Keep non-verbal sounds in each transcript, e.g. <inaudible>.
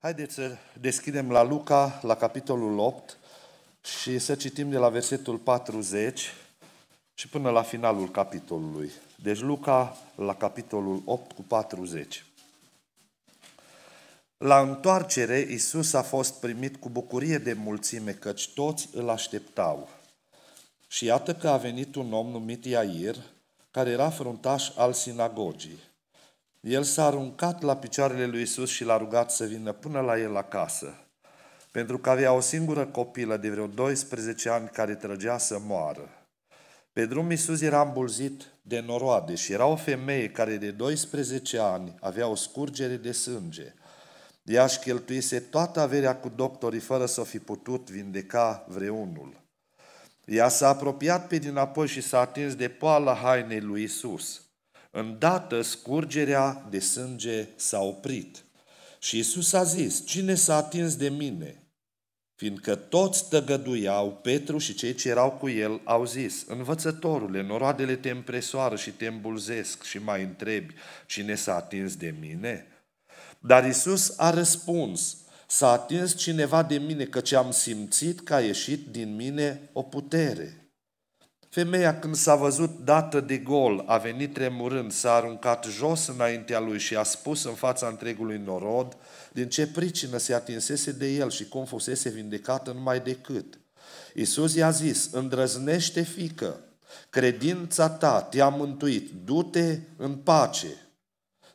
Haideți să deschidem la Luca, la capitolul 8 și să citim de la versetul 40 și până la finalul capitolului. Deci Luca, la capitolul 8 cu 40. La întoarcere, Isus a fost primit cu bucurie de mulțime, căci toți îl așteptau. Și iată că a venit un om numit Iair, care era fruntaș al sinagogii. El s-a aruncat la picioarele lui Isus și l-a rugat să vină până la el acasă, pentru că avea o singură copilă de vreo 12 ani care trăgea să moară. Pe drum Isus era îmbulzit de noroade și era o femeie care de 12 ani avea o scurgere de sânge. Ea își cheltuise toată averea cu doctorii fără să o fi putut vindeca vreunul. Ea s-a apropiat pe dinapoi și s-a atins de poala hainei lui Isus – Îndată scurgerea de sânge s-a oprit. Și Isus a zis, cine s-a atins de mine? Fiindcă toți tăgăduiau, Petru și cei ce erau cu el au zis, Învățătorule, noroadele te împresoară și te îmbulzesc și mai întrebi, cine s-a atins de mine? Dar Isus a răspuns, s-a atins cineva de mine, căci am simțit că a ieșit din mine o putere. Femeia când s-a văzut dată de gol, a venit tremurând, s-a aruncat jos înaintea lui și a spus în fața întregului norod din ce pricină se atinsese de el și cum fusese vindecată numai decât. Iisus i-a zis, îndrăznește fică, credința ta te-a mântuit, du-te în pace.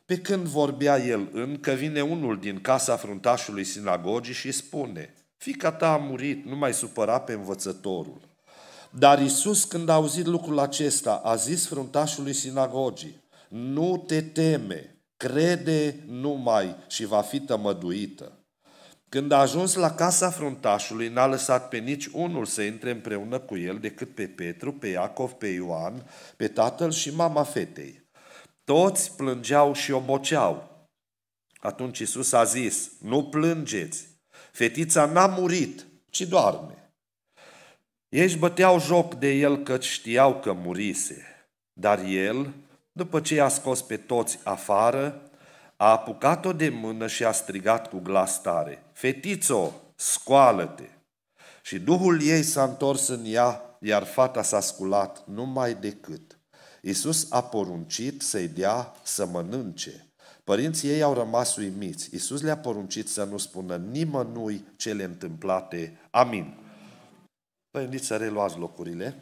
Pe când vorbea el încă, vine unul din casa fruntașului sinagogii și spune, fica ta a murit, nu mai supăra pe învățătorul. Dar Isus, când a auzit lucrul acesta, a zis fruntașului sinagogii, nu te teme, crede numai și va fi tămăduită. Când a ajuns la casa fruntașului, n-a lăsat pe nici unul să intre împreună cu el decât pe Petru, pe Iacov, pe Ioan, pe tatăl și mama fetei. Toți plângeau și oboceau. Atunci Isus a zis, nu plângeți, fetița n-a murit, ci doarme. Ei își băteau joc de el că știau că murise, dar el, după ce i-a scos pe toți afară, a apucat-o de mână și a strigat cu glas tare, Fetițo, scoală-te! Și duhul ei s-a întors în ea, iar fata s-a sculat numai decât. Iisus a poruncit să-i dea să mănânce. Părinții ei au rămas uimiți. Iisus le-a poruncit să nu spună nimănui cele întâmplate. Amin. Vă păi, invit să reluați locurile.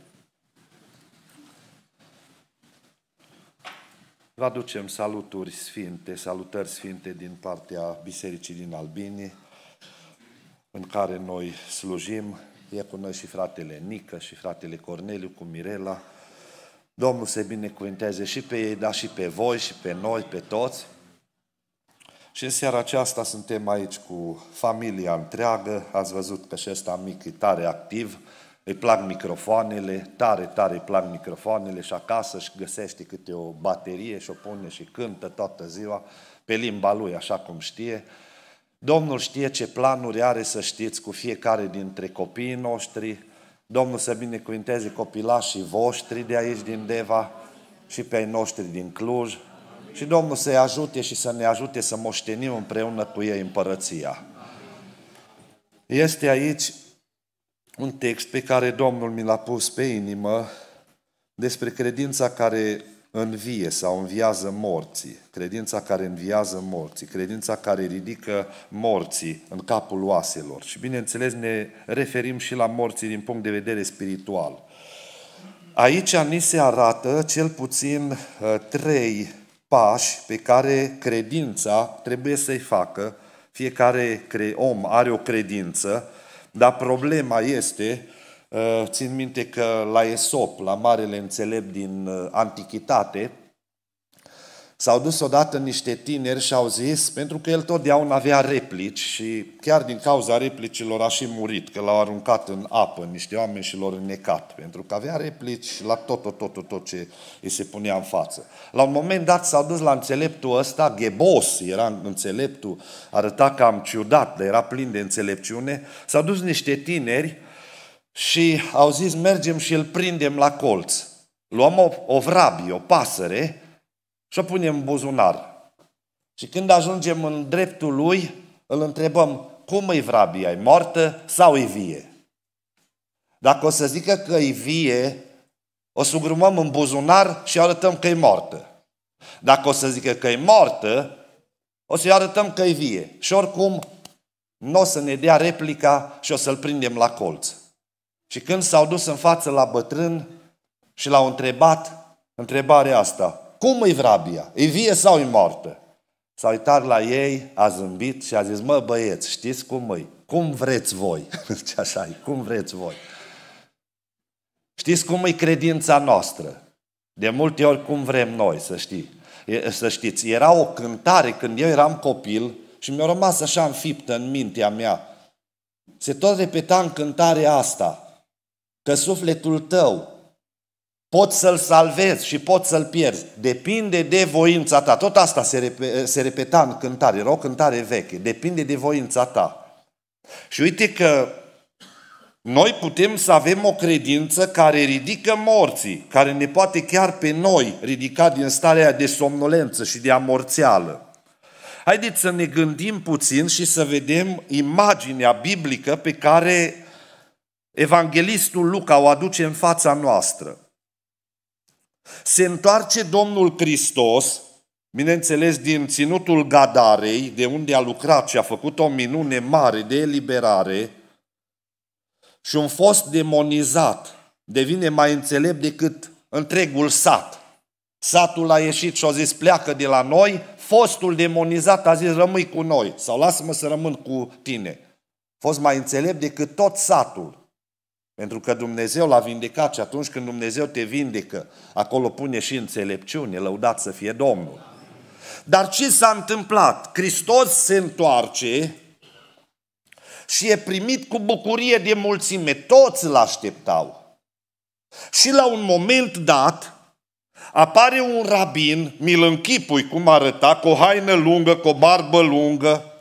Vă aducem saluturi sfinte, salutări sfinte din partea Bisericii din Albini, în care noi slujim. E cu noi și fratele Nică și fratele Corneliu cu Mirela. Domnul se binecuvânteze și pe ei, dar și pe voi, și pe noi, pe toți. Și în seara aceasta suntem aici cu familia întreagă. Ați văzut că și ăsta mic e tare activ îi plac microfoanele, tare, tare îi plac microfoanele și acasă își găsește câte o baterie și o pune și cântă toată ziua pe limba lui, așa cum știe. Domnul știe ce planuri are să știți cu fiecare dintre copiii noștri. Domnul să binecuvinteze copilașii voștri de aici din Deva și pe ai noștri din Cluj. Și Domnul să-i ajute și să ne ajute să moștenim împreună cu ei împărăția. Este aici un text pe care Domnul mi l-a pus pe inimă despre credința care învie sau înviază morții, credința care înviază morții, credința care ridică morții în capul oaselor. Și bineînțeles ne referim și la morții din punct de vedere spiritual. Aici ni se arată cel puțin ă, trei pași pe care credința trebuie să-i facă. Fiecare om are o credință dar problema este, uh, țin minte că la Esop, la marele înțelept din uh, antichitate, S-au dus odată niște tineri și au zis, pentru că el totdeauna avea replici și chiar din cauza replicilor a și murit, că l-au aruncat în apă niște oameni și l-au înnecat, pentru că avea replici la tot, tot, tot, tot, tot ce îi se punea în față. La un moment dat s-au dus la înțeleptul ăsta, Ghebos era înțeleptul, arăta cam ciudat, dar era plin de înțelepciune, s-au dus niște tineri și au zis, mergem și îl prindem la colț. Luăm o, o vrabie, o pasăre, și-o punem în buzunar. Și când ajungem în dreptul lui, îl întrebăm, cum e vrabia, e moartă sau e vie? Dacă o să zică că e vie, o sugrumăm în buzunar și arătăm că e moartă. Dacă o să zică că e moartă, o să-i arătăm că e vie. Și oricum, nu o să ne dea replica și o să-l prindem la colț. Și când s-au dus în față la bătrân și l-au întrebat întrebarea asta, cum e vrabia? E vie sau e moartă? S-a uitat la ei, a zâmbit și a zis, mă băieți, știți cum e? Cum vreți voi? <laughs> Zice așa e, cum vreți voi? Știți cum e credința noastră? De multe ori cum vrem noi, să știi. să știți, era o cântare când eu eram copil și mi-a rămas așa înfiptă în mintea mea. Se tot repeta în cântarea asta, că sufletul tău Poți să-l salvezi și poți să-l pierzi. Depinde de voința ta. Tot asta se, rep- se repeta în cântare, era o cântare veche. Depinde de voința ta. Și uite că noi putem să avem o credință care ridică morții, care ne poate chiar pe noi ridica din starea de somnolență și de amorțeală. Haideți să ne gândim puțin și să vedem imaginea biblică pe care evanghelistul Luca o aduce în fața noastră. Se întoarce Domnul Hristos, bineînțeles din ținutul Gadarei, de unde a lucrat și a făcut o minune mare de eliberare, și un fost demonizat devine mai înțelept decât întregul sat. Satul a ieșit și a zis pleacă de la noi, fostul demonizat a zis rămâi cu noi sau lasă-mă să rămân cu tine. fost mai înțelept decât tot satul. Pentru că Dumnezeu l-a vindecat și atunci când Dumnezeu te vindecă, acolo pune și înțelepciune, lăudat să fie Domnul. Dar ce s-a întâmplat? Hristos se întoarce și e primit cu bucurie de mulțime. Toți îl așteptau. Și la un moment dat apare un rabin, mi-l închipui cum arăta, cu o haină lungă, cu o barbă lungă,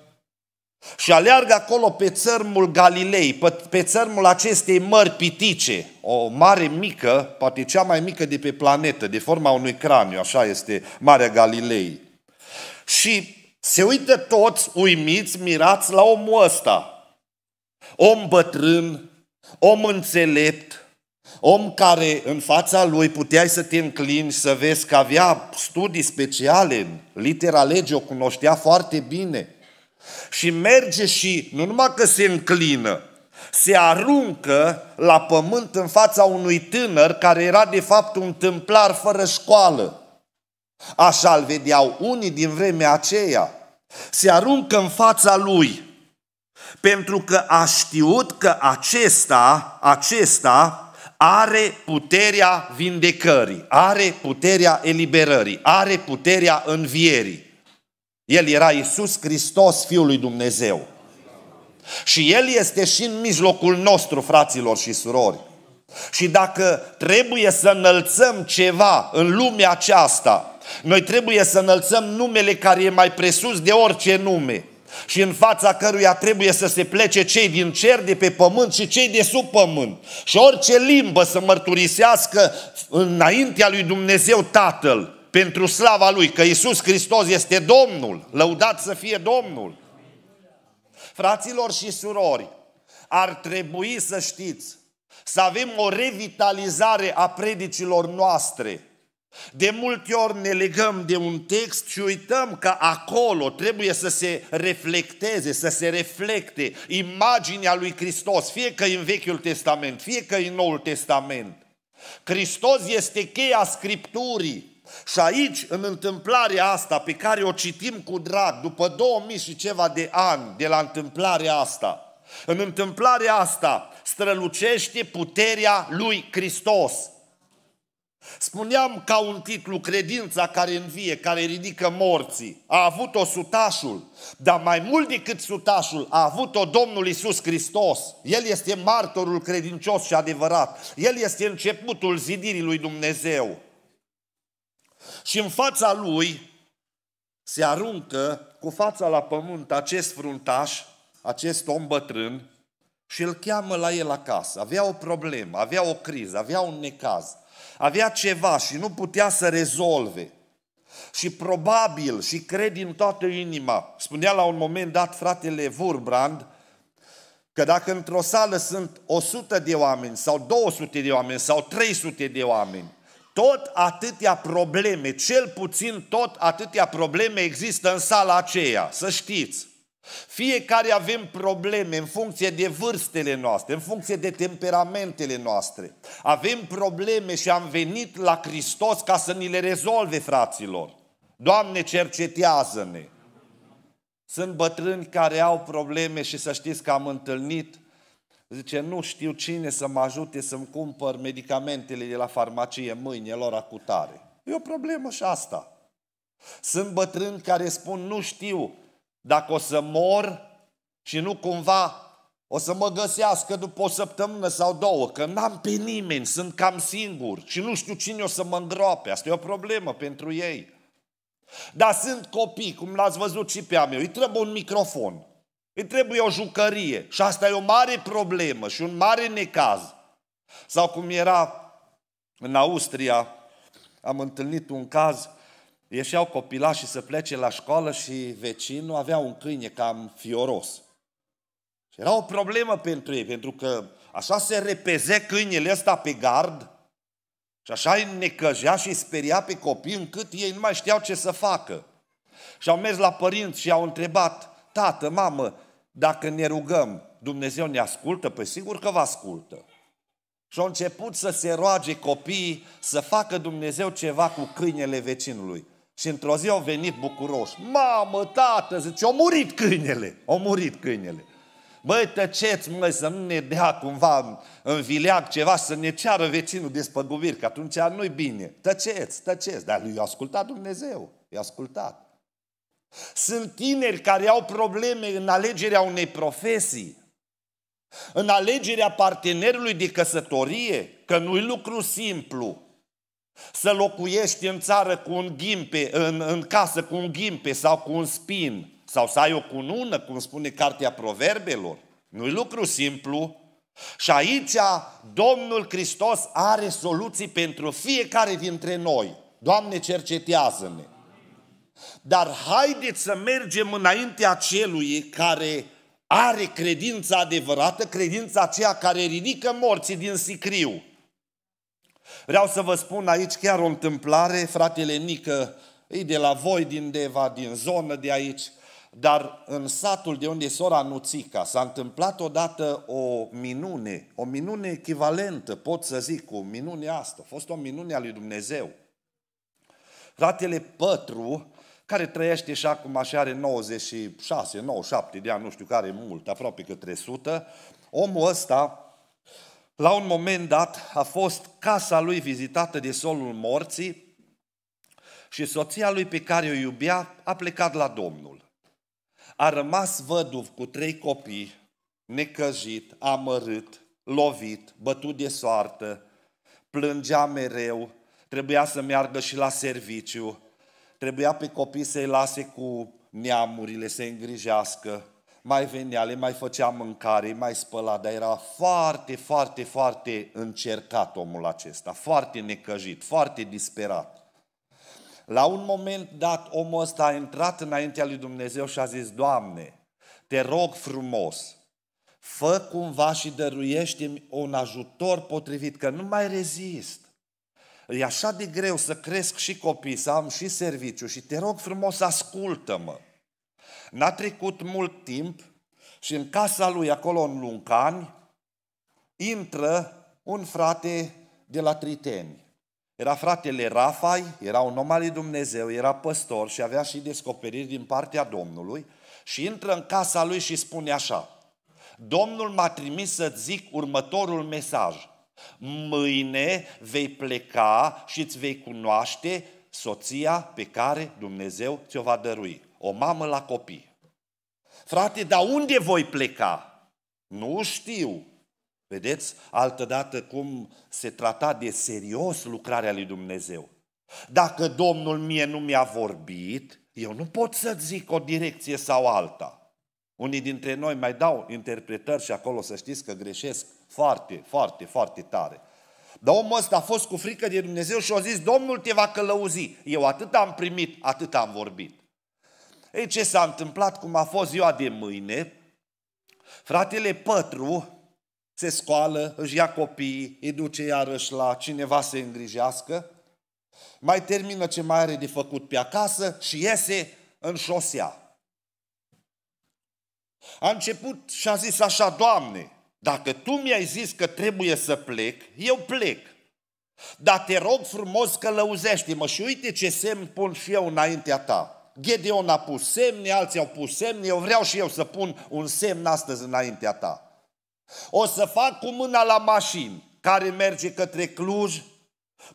și aleargă acolo pe țărmul Galilei, pe, pe țărmul acestei mări pitice, o mare mică, poate cea mai mică de pe planetă, de forma unui craniu, așa este Marea Galilei. Și se uită toți uimiți, mirați la omul ăsta. Om bătrân, om înțelept, om care în fața lui puteai să te înclini să vezi că avea studii speciale, litera lege o cunoștea foarte bine – și merge și nu numai că se înclină, se aruncă la pământ în fața unui tânăr care era de fapt un tâmplar fără școală. Așa îl vedeau unii din vremea aceea. Se aruncă în fața lui pentru că a știut că acesta, acesta are puterea vindecării, are puterea eliberării, are puterea învierii. El era Isus Hristos, Fiul lui Dumnezeu. Și El este și în mijlocul nostru, fraților și surori. Și dacă trebuie să înălțăm ceva în lumea aceasta, noi trebuie să înălțăm numele care e mai presus de orice nume și în fața căruia trebuie să se plece cei din cer, de pe pământ și cei de sub pământ. Și orice limbă să mărturisească înaintea lui Dumnezeu Tatăl pentru slava Lui, că Isus Hristos este Domnul, lăudat să fie Domnul. Fraților și surori, ar trebui să știți, să avem o revitalizare a predicilor noastre. De multe ori ne legăm de un text și uităm că acolo trebuie să se reflecteze, să se reflecte imaginea lui Hristos, fie că în Vechiul Testament, fie că în Noul Testament. Hristos este cheia Scripturii. Și aici, în întâmplarea asta pe care o citim cu drag, după 2000 și ceva de ani de la întâmplarea asta, în întâmplarea asta strălucește puterea lui Hristos. Spuneam ca un titlu, credința care învie, care ridică morții, a avut-o sutașul, dar mai mult decât sutașul, a avut-o Domnul Isus Hristos. El este martorul credincios și adevărat, El este începutul zidirii lui Dumnezeu și în fața lui se aruncă cu fața la pământ acest fruntaș, acest om bătrân, și îl cheamă la el acasă. Avea o problemă, avea o criză, avea un necaz, avea ceva și nu putea să rezolve. Și probabil, și cred din toată inima, spunea la un moment dat fratele Vurbrand, că dacă într-o sală sunt 100 de oameni sau 200 de oameni sau 300 de oameni, tot atâtea probleme, cel puțin tot atâtea probleme există în sala aceea, să știți. Fiecare avem probleme în funcție de vârstele noastre, în funcție de temperamentele noastre. Avem probleme și am venit la Hristos ca să ni le rezolve, fraților. Doamne, cercetează-ne! Sunt bătrâni care au probleme și să știți că am întâlnit Zice, nu știu cine să mă ajute să-mi cumpăr medicamentele de la farmacie mâine, lor acutare. E o problemă și asta. Sunt bătrâni care spun, nu știu dacă o să mor și nu cumva o să mă găsească după o săptămână sau două, că n-am pe nimeni, sunt cam singur și nu știu cine o să mă îngroape. Asta e o problemă pentru ei. Dar sunt copii, cum l-ați văzut și pe a meu, îi trebuie un microfon. Îi trebuie o jucărie și asta e o mare problemă și un mare necaz. Sau cum era în Austria, am întâlnit un caz, ieșeau copilașii să plece la școală și vecinul avea un câine cam fioros. Și era o problemă pentru ei, pentru că așa se repeze câinele ăsta pe gard și așa îi necăjea și îi speria pe copii încât ei nu mai știau ce să facă. Și au mers la părinți și au întrebat, tată, mamă, dacă ne rugăm, Dumnezeu ne ascultă? Păi sigur că vă ascultă. Și au început să se roage copiii să facă Dumnezeu ceva cu câinele vecinului. Și într-o zi au venit bucuroși. Mamă, tată, zice, au murit câinele. Au murit câinele. Băi, tăceți, mă, să nu ne dea cumva în vileag ceva să ne ceară vecinul despăgubiri, că atunci nu-i bine. Tăceți, tăceți. Dar lui a ascultat Dumnezeu. I-a ascultat. Sunt tineri care au probleme în alegerea unei profesii, în alegerea partenerului de căsătorie, că nu-i lucru simplu să locuiești în țară cu un ghimpe, în, în casă cu un ghimpe sau cu un spin, sau să ai o cunună, cum spune Cartea Proverbelor. Nu-i lucru simplu. Și aici Domnul Hristos are soluții pentru fiecare dintre noi. Doamne, cercetează-ne! Dar haideți să mergem înaintea celui care are credința adevărată, credința aceea care ridică morții din sicriu. Vreau să vă spun aici chiar o întâmplare, fratele Nică, e de la voi din Deva, din zonă de aici, dar în satul de unde e sora Nuțica s-a întâmplat odată o minune, o minune echivalentă, pot să zic, cu minune asta. A fost o minune a lui Dumnezeu. Fratele Pătru care trăiește și acum și are 96, 97 de ani, nu știu care mult, aproape că 300. omul ăsta, la un moment dat, a fost casa lui vizitată de solul morții și soția lui pe care o iubea a plecat la Domnul. A rămas văduv cu trei copii, necăjit, amărât, lovit, bătut de soartă, plângea mereu, trebuia să meargă și la serviciu, Trebuia pe copii să-i lase cu neamurile, să-i îngrijească. Mai venea, le mai făcea mâncare, mai spăla, dar era foarte, foarte, foarte încercat omul acesta, foarte necăjit, foarte disperat. La un moment dat, omul ăsta a intrat înaintea lui Dumnezeu și a zis, Doamne, te rog frumos, fă cumva și dăruiește-mi un ajutor potrivit, că nu mai rezist e așa de greu să cresc și copii, să am și serviciu și te rog frumos, ascultă-mă. N-a trecut mult timp și în casa lui, acolo în Luncani, intră un frate de la Triteni. Era fratele Rafai, era un om al lui Dumnezeu, era păstor și avea și descoperiri din partea Domnului și intră în casa lui și spune așa, Domnul m-a trimis să zic următorul mesaj. Mâine vei pleca și îți vei cunoaște soția pe care Dumnezeu ți-o va dărui. O mamă la copii. Frate, dar unde voi pleca? Nu știu. Vedeți altădată cum se trata de serios lucrarea lui Dumnezeu. Dacă Domnul mie nu mi-a vorbit, eu nu pot să zic o direcție sau alta. Unii dintre noi mai dau interpretări și acolo să știți că greșesc. Foarte, foarte, foarte tare. Dar omul ăsta a fost cu frică de Dumnezeu și a zis, Domnul te va călăuzi. Eu atât am primit, atât am vorbit. Ei, ce s-a întâmplat, cum a fost ziua de mâine, fratele Pătru se scoală, își ia copiii, îi duce iarăși la cineva să îngrijească, mai termină ce mai are de făcut pe acasă și iese în șosea. A început și a zis așa, Doamne, dacă tu mi-ai zis că trebuie să plec, eu plec. Dar te rog frumos că lăuzește-mă și uite ce semn pun și eu înaintea ta. Gedeon a pus semne, alții au pus semne, eu vreau și eu să pun un semn astăzi înaintea ta. O să fac cu mâna la mașini care merge către Cluj,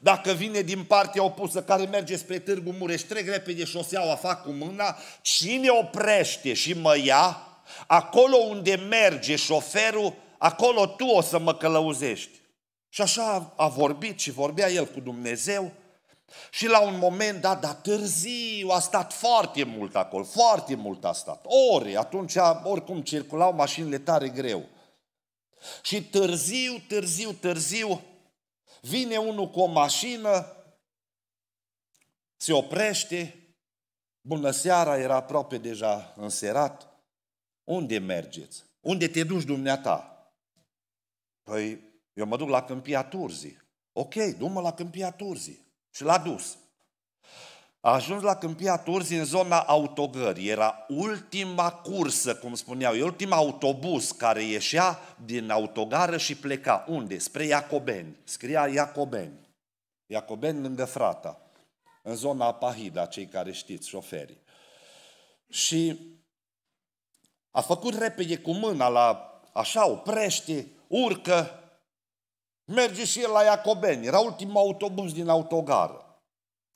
dacă vine din partea opusă care merge spre Târgu Mureș, trec repede șoseaua, fac cu mâna, cine oprește și mă ia, acolo unde merge șoferul, acolo tu o să mă călăuzești. Și așa a vorbit și vorbea el cu Dumnezeu. Și la un moment dat, dar târziu, a stat foarte mult acolo, foarte mult a stat. Ore, atunci oricum circulau mașinile tare greu. Și târziu, târziu, târziu, vine unul cu o mașină, se oprește, bună seara, era aproape deja înserat. Unde mergeți? Unde te duci dumneata? Păi eu mă duc la Câmpia Turzii. Ok, du-mă la Câmpia Turzii. Și l-a dus. A ajuns la Câmpia Turzii în zona autogării. Era ultima cursă, cum spuneau, e ultima autobuz care ieșea din autogară și pleca. Unde? Spre Iacobeni. Scria Iacobeni. Iacobeni lângă frata. În zona Apahida, cei care știți, șoferii. Și a făcut repede cu mâna la așa, oprește, urcă, merge și el la Iacobeni, era ultimul autobuz din autogară.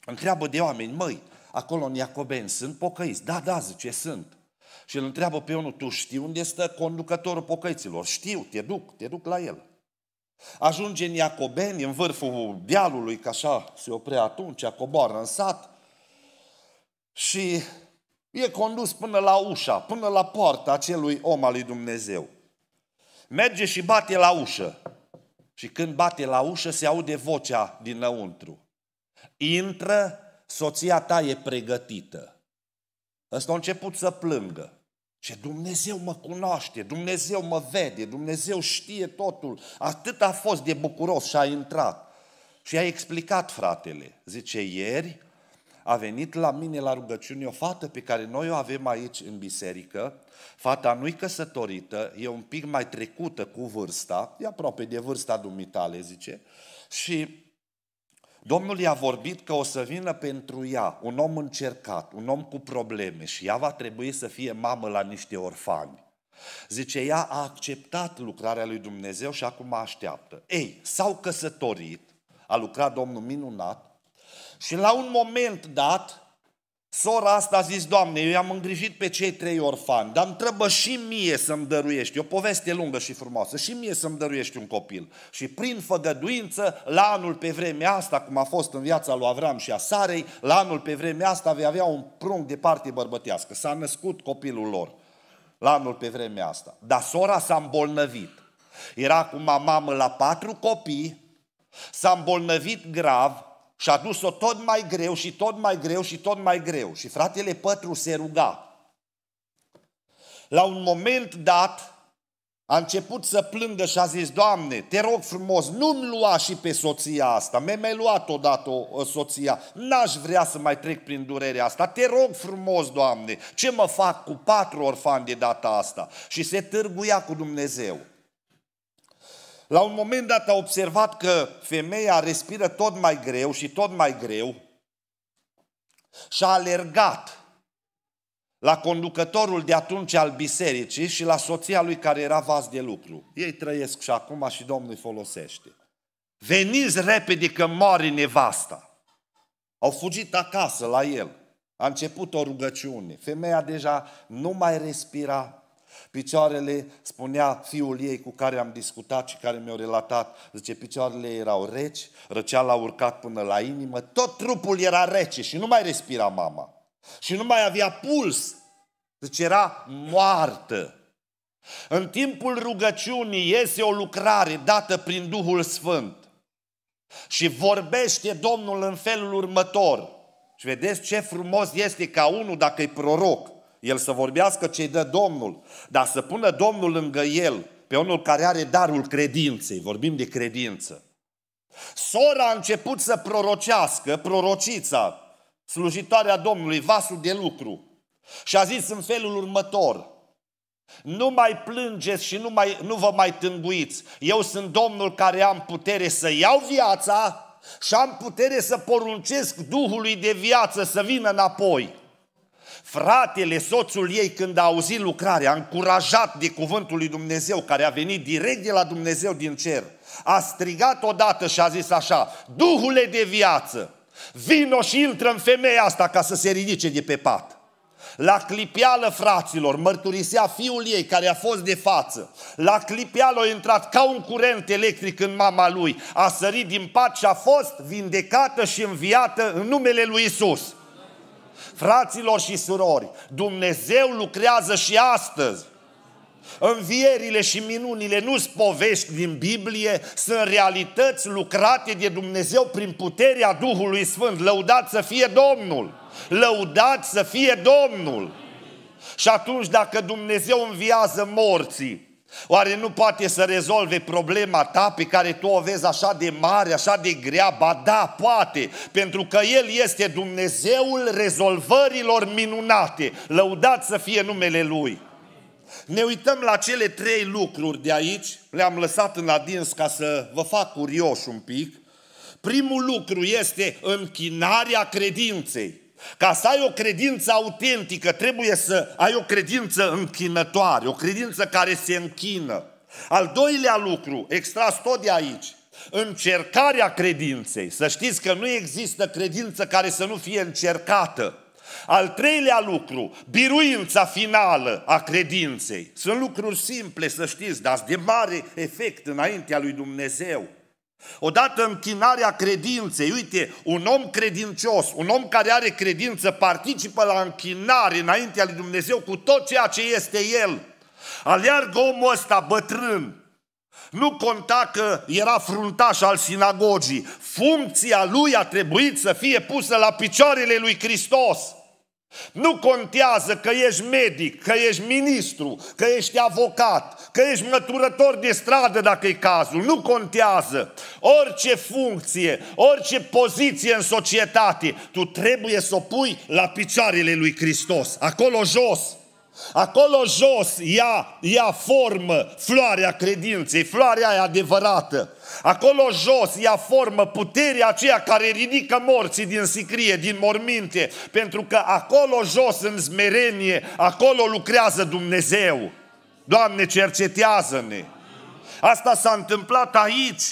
Întreabă de oameni, măi, acolo în Iacobeni sunt pocăiți? Da, da, zice, sunt. Și îl întreabă pe unul, tu știi unde stă conducătorul pocăiților? Știu, te duc, te duc la el. Ajunge în Iacobeni, în vârful dealului, că așa se oprea atunci, a coboară în sat și e condus până la ușa, până la poarta acelui om al lui Dumnezeu merge și bate la ușă. Și când bate la ușă, se aude vocea dinăuntru. Intră, soția ta e pregătită. Ăsta a început să plângă. Ce Dumnezeu mă cunoaște, Dumnezeu mă vede, Dumnezeu știe totul. Atât a fost de bucuros și a intrat. Și a explicat fratele. Zice, ieri a venit la mine la rugăciune o fată pe care noi o avem aici în biserică, fata nu-i căsătorită, e un pic mai trecută cu vârsta, e aproape de vârsta dumitale, zice, și Domnul i-a vorbit că o să vină pentru ea un om încercat, un om cu probleme și ea va trebui să fie mamă la niște orfani. Zice, ea a acceptat lucrarea lui Dumnezeu și acum așteaptă. Ei, s-au căsătorit, a lucrat Domnul minunat, și la un moment dat, sora asta a zis, Doamne, eu i-am îngrijit pe cei trei orfani, dar îmi trebuie și mie să-mi dăruiești, o poveste lungă și frumoasă, și mie să-mi dăruiești un copil. Și prin făgăduință, la anul pe vremea asta, cum a fost în viața lui Avram și a Sarei, la anul pe vremea asta vei avea un prunc de parte bărbătească. S-a născut copilul lor la anul pe vremea asta. Dar sora s-a îmbolnăvit. Era acum mamă la patru copii, s-a îmbolnăvit grav, și a dus-o tot mai greu și tot mai greu și tot mai greu. Și fratele Pătru se ruga. La un moment dat a început să plângă și a zis, Doamne, te rog frumos, nu-mi lua și pe soția asta. Mi-ai mai luat odată o, soția. N-aș vrea să mai trec prin durerea asta. Te rog frumos, Doamne, ce mă fac cu patru orfani de data asta? Și se târguia cu Dumnezeu. La un moment dat a observat că femeia respiră tot mai greu și tot mai greu și a alergat la conducătorul de atunci al bisericii și la soția lui care era vas de lucru. Ei trăiesc și acum și Domnul îi folosește. Veniți repede că moare nevasta. Au fugit acasă la el. A început o rugăciune. Femeia deja nu mai respira, Picioarele, spunea fiul ei cu care am discutat și care mi-a relatat, zice, picioarele erau reci, răceala a urcat până la inimă, tot trupul era rece și nu mai respira mama. Și nu mai avea puls. Deci era moartă. În timpul rugăciunii iese o lucrare dată prin Duhul Sfânt. Și vorbește Domnul în felul următor. Și vedeți ce frumos este ca unul, dacă e proroc, el să vorbească ce dă Domnul, dar să pună Domnul lângă el pe unul care are darul credinței, vorbim de credință. Sora a început să prorocească, prorocița, slujitoarea Domnului, vasul de lucru. Și a zis în felul următor, nu mai plângeți și nu, mai, nu vă mai tânguiți. Eu sunt Domnul care am putere să iau viața și am putere să poruncesc Duhului de viață să vină înapoi. Fratele, soțul ei, când a auzit lucrarea, încurajat de cuvântul lui Dumnezeu, care a venit direct de la Dumnezeu din cer, a strigat odată și a zis așa, Duhule de viață, vino și intră în femeia asta ca să se ridice de pe pat. La clipeală fraților mărturisea fiul ei care a fost de față. La clipeală a intrat ca un curent electric în mama lui. A sărit din pat și a fost vindecată și înviată în numele lui Isus. Fraților și surori, Dumnezeu lucrează și astăzi. Învierile și minunile nu sunt povești din Biblie, sunt realități lucrate de Dumnezeu prin puterea Duhului Sfânt. Lăudat să fie Domnul! Lăudat să fie Domnul! Și atunci dacă Dumnezeu înviază morții, Oare nu poate să rezolve problema ta pe care tu o vezi așa de mare, așa de grea? Ba da, poate, pentru că El este Dumnezeul rezolvărilor minunate. Lăudat să fie numele Lui. Ne uităm la cele trei lucruri de aici, le-am lăsat în adins ca să vă fac curioși un pic. Primul lucru este închinarea credinței. Ca să ai o credință autentică, trebuie să ai o credință închinătoare, o credință care se închină. Al doilea lucru, extras tot de aici, încercarea credinței. Să știți că nu există credință care să nu fie încercată. Al treilea lucru, biruința finală a credinței. Sunt lucruri simple, să știți, dar de mare efect înaintea lui Dumnezeu. Odată închinarea credinței, uite, un om credincios, un om care are credință, participă la închinare înaintea lui Dumnezeu cu tot ceea ce este el. Aleargă omul ăsta bătrân, nu conta că era fruntaș al sinagogii. Funcția lui a trebuit să fie pusă la picioarele lui Hristos. Nu contează că ești medic, că ești ministru, că ești avocat, că ești măturător de stradă dacă e cazul. Nu contează. Orice funcție, orice poziție în societate, tu trebuie să o pui la picioarele lui Hristos, acolo jos. Acolo jos ia, ia formă floarea credinței, floarea aia adevărată. Acolo jos ia formă puterea aceea care ridică morții din sicrie, din morminte, pentru că acolo jos în smerenie, acolo lucrează Dumnezeu. Doamne, cercetează-ne! Asta s-a întâmplat aici.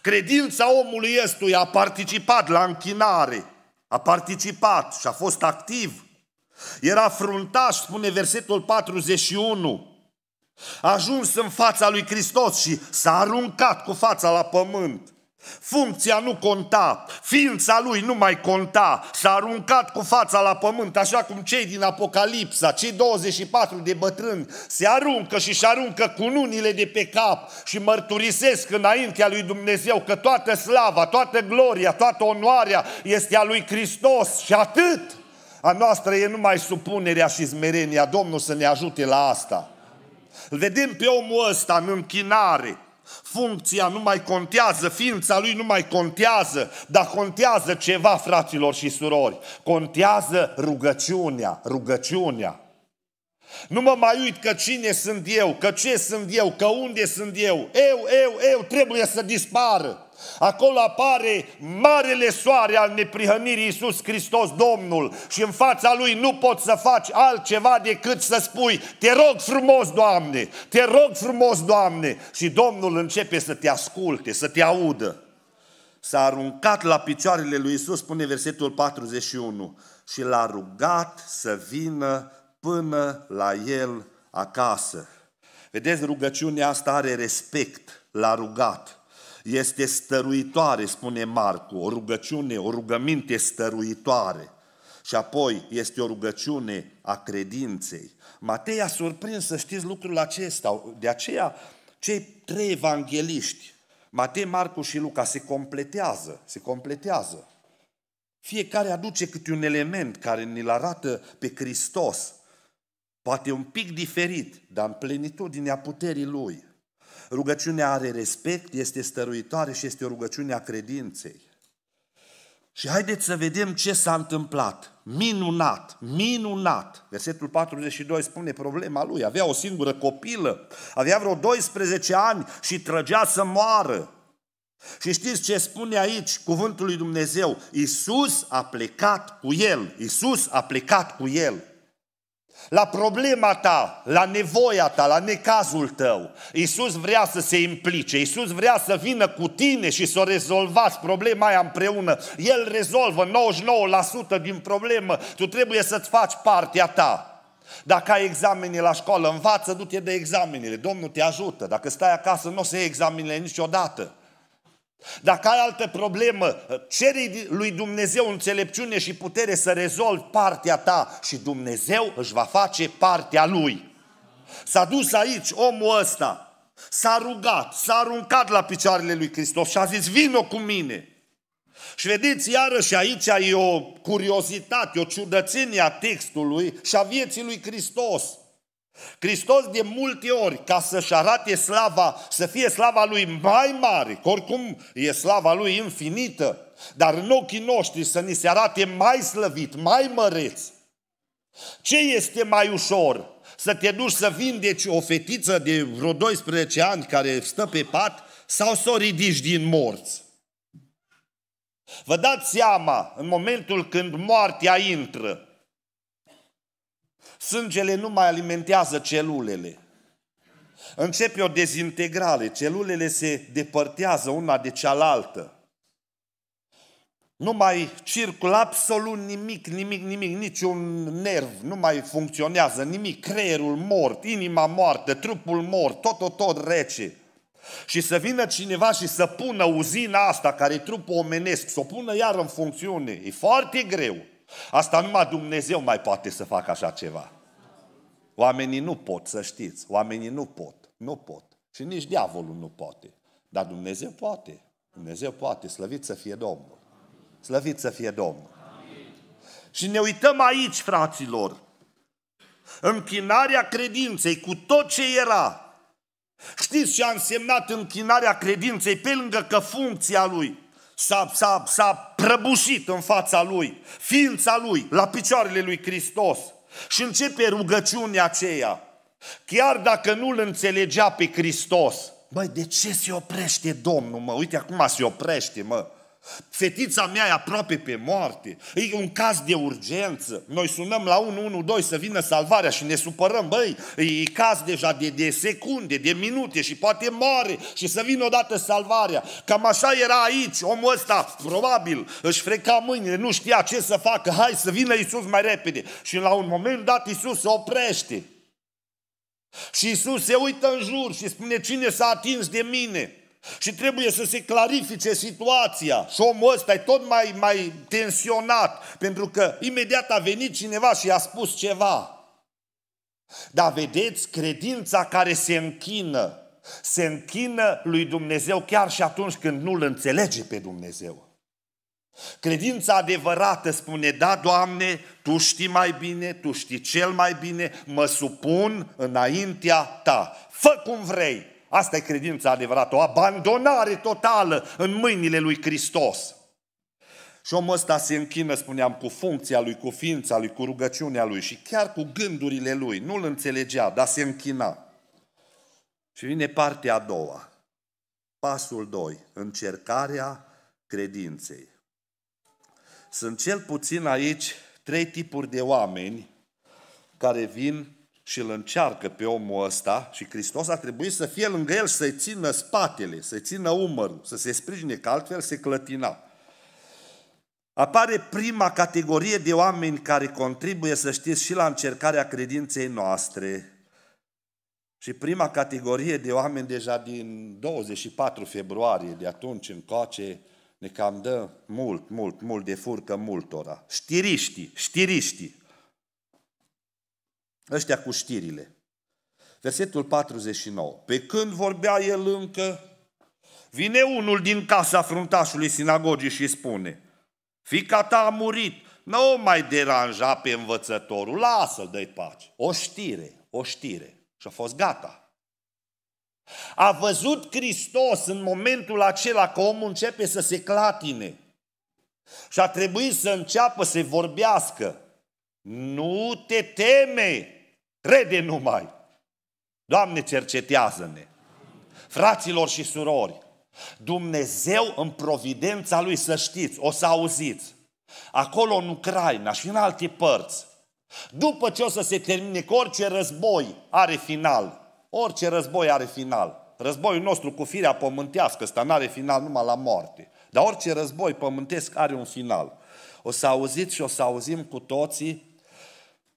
Credința omului estuia a participat la închinare, a participat și a fost activ. Era fruntaș, spune versetul 41. A ajuns în fața lui Hristos și s-a aruncat cu fața la pământ. Funcția nu conta, ființa lui nu mai conta, s-a aruncat cu fața la pământ, așa cum cei din Apocalipsa, cei 24 de bătrâni, se aruncă și se aruncă cu unile de pe cap și mărturisesc înaintea lui Dumnezeu că toată slava, toată gloria, toată onoarea este a lui Hristos și atât. A noastră e numai supunerea și smerenia. Domnul să ne ajute la asta. Îl vedem pe omul ăsta în închinare. Funcția nu mai contează, ființa lui nu mai contează, dar contează ceva, fraților și surori. Contează rugăciunea, rugăciunea. Nu mă mai uit că cine sunt eu, că ce sunt eu, că unde sunt eu. Eu, eu, eu trebuie să dispară. Acolo apare marele soare al neprihănirii Iisus Hristos Domnul și în fața Lui nu poți să faci altceva decât să spui Te rog frumos, Doamne! Te rog frumos, Doamne! Și Domnul începe să te asculte, să te audă. S-a aruncat la picioarele lui Iisus, spune versetul 41, și l-a rugat să vină până la el acasă. Vedeți, rugăciunea asta are respect, l-a rugat este stăruitoare, spune Marcu, o rugăciune, o rugăminte stăruitoare. Și apoi este o rugăciune a credinței. Matei a surprins să știți lucrul acesta. De aceea, cei trei evangeliști, Matei, Marcu și Luca, se completează, se completează. Fiecare aduce câte un element care ne-l arată pe Hristos, poate un pic diferit, dar în plenitudinea puterii Lui. Rugăciunea are respect, este stăruitoare și este o rugăciune a credinței. Și haideți să vedem ce s-a întâmplat. Minunat, minunat. Versetul 42 spune problema lui. Avea o singură copilă, avea vreo 12 ani și trăgea să moară. Și știți ce spune aici cuvântul lui Dumnezeu? Iisus a plecat cu el. Iisus a plecat cu el la problema ta, la nevoia ta, la necazul tău. Iisus vrea să se implice, Iisus vrea să vină cu tine și să o rezolvați problema aia împreună. El rezolvă 99% din problemă, tu trebuie să-ți faci partea ta. Dacă ai examene la școală, învață, du-te de examenele, Domnul te ajută. Dacă stai acasă, nu o să iei examenele niciodată. Dacă ai altă problemă, ceri lui Dumnezeu înțelepciune și putere să rezolvi partea ta și Dumnezeu își va face partea lui. S-a dus aici omul ăsta, s-a rugat, s-a aruncat la picioarele lui Hristos și a zis, vino cu mine. Și vedeți, iarăși aici e o curiozitate, o ciudățenie a textului și a vieții lui Hristos. Hristos de multe ori, ca să-și arate slava, să fie slava lui mai mare, că oricum e slava lui infinită, dar în ochii noștri să ni se arate mai slăvit, mai măreț. Ce este mai ușor? Să te duci să vindeci o fetiță de vreo 12 ani care stă pe pat sau să o ridici din morți? Vă dați seama, în momentul când moartea intră, Sângele nu mai alimentează celulele. Începe o dezintegrare, celulele se depărtează una de cealaltă. Nu mai circulă absolut nimic, nimic, nimic, niciun nerv, nu mai funcționează nimic, creierul mort, inima moartă, trupul mort, tot, tot, tot rece. Și să vină cineva și să pună uzina asta, care e trupul omenesc, să o pună iar în funcțiune. E foarte greu. Asta numai Dumnezeu mai poate să facă așa ceva. Oamenii nu pot, să știți. Oamenii nu pot. Nu pot. Și nici diavolul nu poate. Dar Dumnezeu poate. Dumnezeu poate. Slăvit să fie Domnul. Slăvit să fie Domnul. Amin. Și ne uităm aici, fraților. Închinarea credinței cu tot ce era. Știți ce a însemnat închinarea credinței pe lângă că funcția lui s-a, s-a, s-a prăbușit în fața lui, ființa lui, la picioarele lui Hristos. Și începe rugăciunea aceea. Chiar dacă nu-l înțelegea pe Hristos, Băi, de ce se oprește Domnul, mă? Uite, acum se oprește, mă. Fetița mea e aproape pe moarte. E un caz de urgență. Noi sunăm la 112 să vină salvarea și ne supărăm. Băi, e caz deja de, de secunde, de minute și poate moare și să vină odată salvarea. Cam așa era aici. Omul ăsta probabil își freca mâinile, nu știa ce să facă. Hai să vină Isus mai repede. Și la un moment dat Isus se oprește. Și Isus se uită în jur și spune cine s-a atins de mine și trebuie să se clarifice situația. Și omul ăsta e tot mai, mai tensionat, pentru că imediat a venit cineva și a spus ceva. Dar vedeți, credința care se închină, se închină lui Dumnezeu chiar și atunci când nu-L înțelege pe Dumnezeu. Credința adevărată spune, da, Doamne, Tu știi mai bine, Tu știi cel mai bine, mă supun înaintea Ta. Fă cum vrei, Asta e credința adevărată, o abandonare totală în mâinile lui Hristos. Și omul ăsta se închină, spuneam, cu funcția lui, cu ființa lui, cu rugăciunea lui și chiar cu gândurile lui. Nu-l înțelegea, dar se închina. Și vine partea a doua. Pasul 2. Încercarea credinței. Sunt cel puțin aici trei tipuri de oameni care vin și îl încearcă pe omul ăsta și Hristos a trebuit să fie lângă el, să-i țină spatele, să-i țină umărul, să se sprijine, că altfel se clătina. Apare prima categorie de oameni care contribuie, să știți, și la încercarea credinței noastre. Și prima categorie de oameni deja din 24 februarie, de atunci încoace, ne cam dă mult, mult, mult de furcă multora. Știriștii, știriștii. Ăștia cu știrile. Versetul 49. Pe când vorbea el încă, vine unul din casa fruntașului sinagogii și spune, Fica ta a murit, nu o mai deranja pe învățătorul, lasă-l, dă pace. O știre, o știre. Și a fost gata. A văzut Hristos în momentul acela că omul începe să se clatine. Și a trebuit să înceapă să vorbească. Nu te teme, crede numai. Doamne, cercetează-ne. Fraților și surori, Dumnezeu în providența Lui, să știți, o să auziți, acolo în Ucraina și în alte părți, după ce o să se termine, că orice război are final, orice război are final, războiul nostru cu firea pământească, ăsta nu are final numai la moarte, dar orice război pământesc are un final. O să auziți și o să auzim cu toții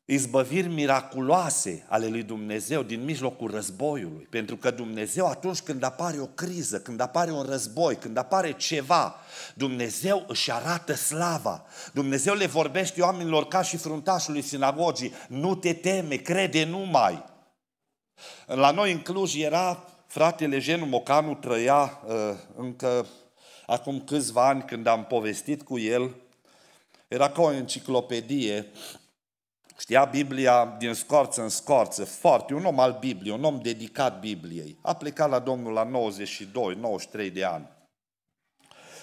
izbăviri miraculoase ale lui Dumnezeu din mijlocul războiului. Pentru că Dumnezeu atunci când apare o criză, când apare un război, când apare ceva, Dumnezeu își arată slava. Dumnezeu le vorbește oamenilor ca și fruntașului sinagogii, nu te teme, crede numai. La noi în Cluj era fratele Genu Mocanu trăia uh, încă acum câțiva ani când am povestit cu el, era ca o enciclopedie Știa Biblia din scorță în scorță, foarte, un om al Bibliei, un om dedicat Bibliei. A plecat la Domnul la 92-93 de ani.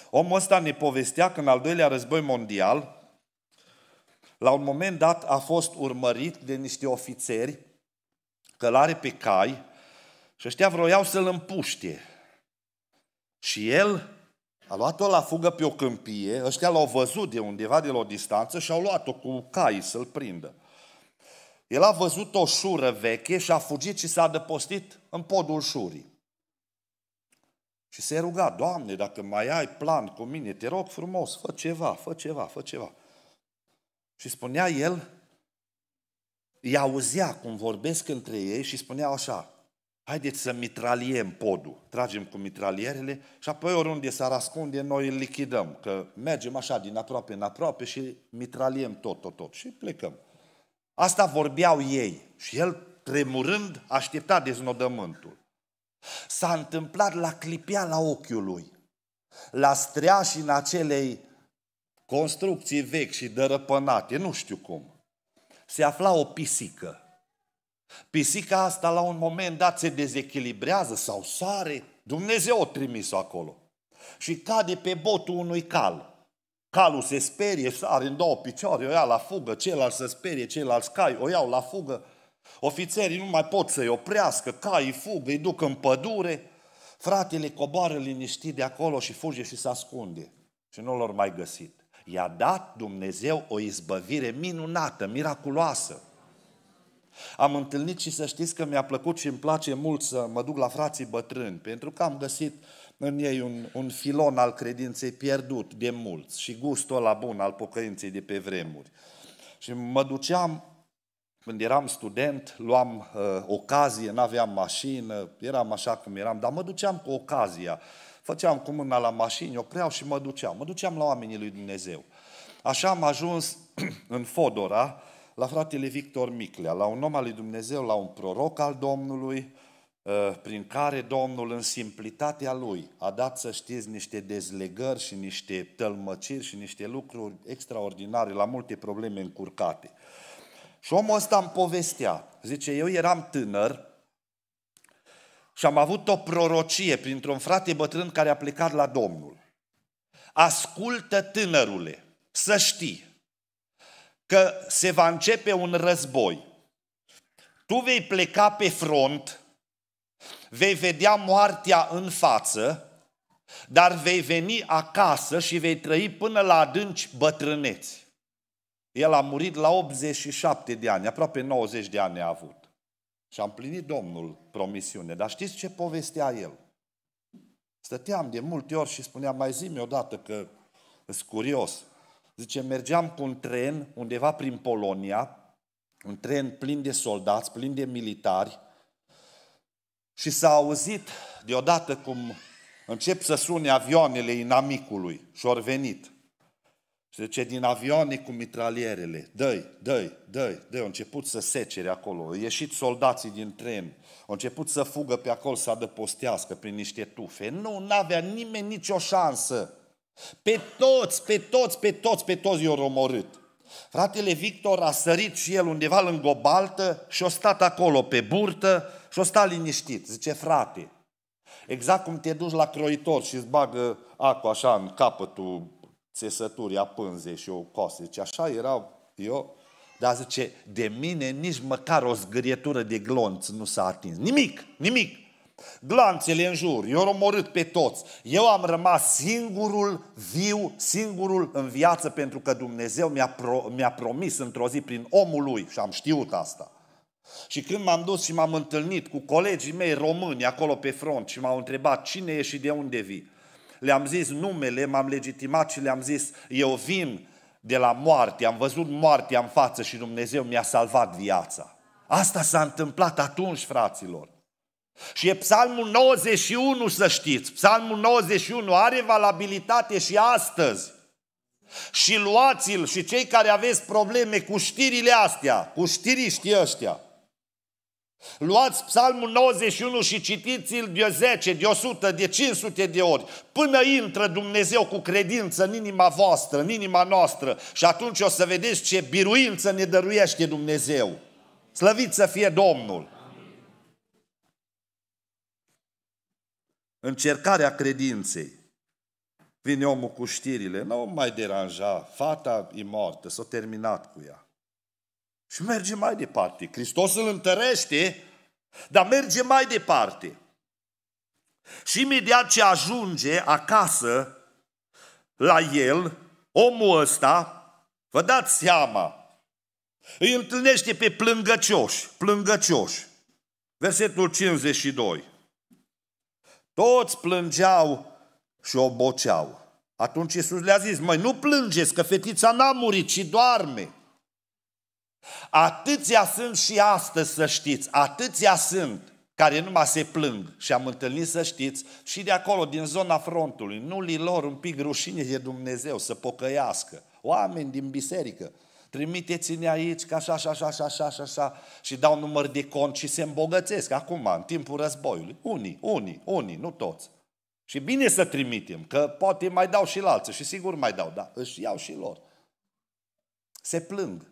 Omul ăsta ne povestea că în al doilea război mondial, la un moment dat a fost urmărit de niște ofițeri călare pe cai și ăștia vroiau să-l împuște. Și el a luat-o la fugă pe o câmpie, ăștia l-au văzut de undeva de la o distanță și au luat-o cu cai să-l prindă. El a văzut o șură veche și a fugit și s-a dăpostit în podul șurii. Și se ruga, Doamne, dacă mai ai plan cu mine, te rog frumos, fă ceva, fă ceva, fă ceva. Și spunea el, îi auzea cum vorbesc între ei și spunea așa, haideți să mitraliem podul, tragem cu mitralierele și apoi oriunde s-ar ascunde noi îl lichidăm, că mergem așa din aproape în aproape și mitraliem tot, tot, tot și plecăm. Asta vorbeau ei. Și el, tremurând, aștepta deznodământul. S-a întâmplat la clipea la ochiul lui, la streașii în acelei construcții vechi și dărăpănate, nu știu cum. Se afla o pisică. Pisica asta la un moment dat se dezechilibrează sau sare. Dumnezeu o trimis acolo. Și cade pe botul unui cal. Calul se sperie, sare în două picioare, o ia la fugă, ceilalți se sperie, ceilalți cai, o iau la fugă. Ofițerii nu mai pot să-i oprească, cai fug, îi duc în pădure. Fratele coboară liniștit de acolo și fuge și se ascunde. Și nu l-au mai găsit. I-a dat Dumnezeu o izbăvire minunată, miraculoasă. Am întâlnit și să știți că mi-a plăcut și îmi place mult să mă duc la frații bătrâni, pentru că am găsit uh, în ei un, un filon al credinței pierdut de mulți și gustul la bun al pocăinței de pe vremuri. Și mă duceam, când eram student, luam uh, ocazie, n-aveam mașină, eram așa cum eram, dar mă duceam cu ocazia. Făceam cu mâna la mașini, opreau și mă duceam. Mă duceam la oamenii lui Dumnezeu. Așa am ajuns <clears throat> în Fodora, la fratele Victor Miclea, la un om al lui Dumnezeu, la un proroc al Domnului, Ă, prin care Domnul în simplitatea Lui a dat să știți niște dezlegări și niște tălmăciri și niște lucruri extraordinare la multe probleme încurcate. Și omul ăsta îmi povestea, zice, eu eram tânăr și am avut o prorocie printr-un frate bătrân care a plecat la Domnul. Ascultă tânărule, să știi că se va începe un război. Tu vei pleca pe front vei vedea moartea în față, dar vei veni acasă și vei trăi până la adânci bătrâneți. El a murit la 87 de ani, aproape 90 de ani a avut. Și a împlinit Domnul promisiune. Dar știți ce povestea el? Stăteam de multe ori și spuneam, mai zi-mi odată că sunt curios. Zice, mergeam cu un tren undeva prin Polonia, un tren plin de soldați, plin de militari, și s-a auzit deodată cum încep să sune avioanele inamicului și au venit. Și zice, din avioane cu mitralierele, dăi, dăi, dăi, dăi, au început să secere acolo, au ieșit soldații din tren, au început să fugă pe acolo să adăpostească prin niște tufe. Nu, n-avea nimeni nicio șansă. Pe toți, pe toți, pe toți, pe toți i-au omorât. Fratele Victor a sărit și el undeva lângă o baltă și a stat acolo pe burtă și o sta liniștit. Zice, frate, exact cum te duci la croitor și îți bagă acu așa în capătul țesăturii a pânzei și o coste. Zice, așa era eu. Dar zice, de mine nici măcar o zgârietură de glonț nu s-a atins. Nimic, nimic. Glanțele în jur, eu am omorât pe toți. Eu am rămas singurul viu, singurul în viață pentru că Dumnezeu mi-a, pro, mi promis într-o zi prin omul lui și am știut asta. Și când m-am dus și m-am întâlnit cu colegii mei români acolo pe front și m-au întrebat cine e și de unde vii, le-am zis numele, m-am legitimat și le-am zis eu vin de la moarte, am văzut moartea în față și Dumnezeu mi-a salvat viața. Asta s-a întâmplat atunci, fraților. Și e psalmul 91, să știți, psalmul 91 are valabilitate și astăzi. Și luați-l și cei care aveți probleme cu știrile astea, cu știriștii ăștia, Luați psalmul 91 și citiți-l de 10, de 100, de 500 de ori, până intră Dumnezeu cu credință în inima voastră, în inima noastră și atunci o să vedeți ce biruință ne dăruiește Dumnezeu. Slăvit să fie Domnul! Amin. Încercarea credinței. Vine omul cu știrile, nu mai deranja, fata e moartă, s-a terminat cu ea. Și merge mai departe. Hristos îl întărește, dar merge mai departe. Și imediat ce ajunge acasă la el, omul ăsta, vă dați seama, îi întâlnește pe plângăcioși, plângăcioși. Versetul 52. Toți plângeau și oboceau. Atunci Iisus le-a zis, măi, nu plângeți că fetița n-a murit, ci doarme. Atâția sunt și astăzi, să știți, atâția sunt care numai se plâng și am întâlnit, să știți, și de acolo, din zona frontului, nu li lor un pic rușine de Dumnezeu să pocăiască. Oameni din biserică, trimiteți-ne aici, ca așa, așa, așa, așa, așa, așa, și dau număr de cont și se îmbogățesc acum, în timpul războiului. Unii, unii, unii, nu toți. Și bine să trimitem, că poate mai dau și la alții și sigur mai dau, dar își iau și lor. Se plâng.